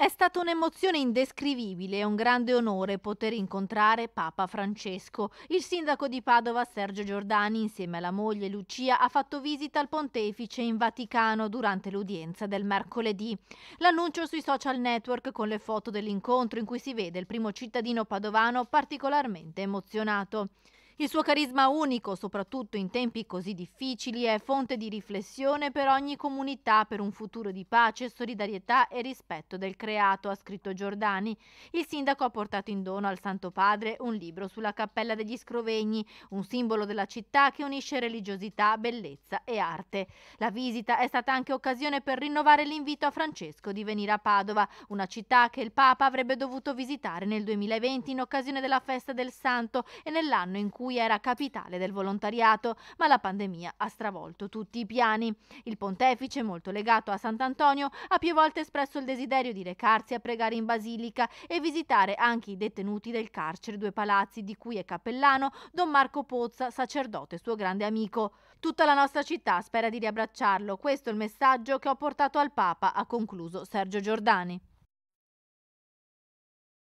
È stata un'emozione indescrivibile e un grande onore poter incontrare Papa Francesco. Il sindaco di Padova Sergio Giordani insieme alla moglie Lucia ha fatto visita al pontefice in Vaticano durante l'udienza del mercoledì. L'annuncio sui social network con le foto dell'incontro in cui si vede il primo cittadino padovano particolarmente emozionato. Il suo carisma unico, soprattutto in tempi così difficili, è fonte di riflessione per ogni comunità per un futuro di pace, solidarietà e rispetto del creato, ha scritto Giordani. Il sindaco ha portato in dono al Santo Padre un libro sulla Cappella degli Scrovegni, un simbolo della città che unisce religiosità, bellezza e arte. La visita è stata anche occasione per rinnovare l'invito a Francesco di venire a Padova, una città che il Papa avrebbe dovuto visitare nel 2020 in occasione della festa del Santo e nell'anno in cui cui era capitale del volontariato, ma la pandemia ha stravolto tutti i piani. Il pontefice, molto legato a Sant'Antonio, ha più volte espresso il desiderio di recarsi a pregare in Basilica e visitare anche i detenuti del carcere Due Palazzi, di cui è cappellano Don Marco Pozza, sacerdote suo grande amico. Tutta la nostra città spera di riabbracciarlo, questo è il messaggio che ho portato al Papa, ha concluso Sergio Giordani.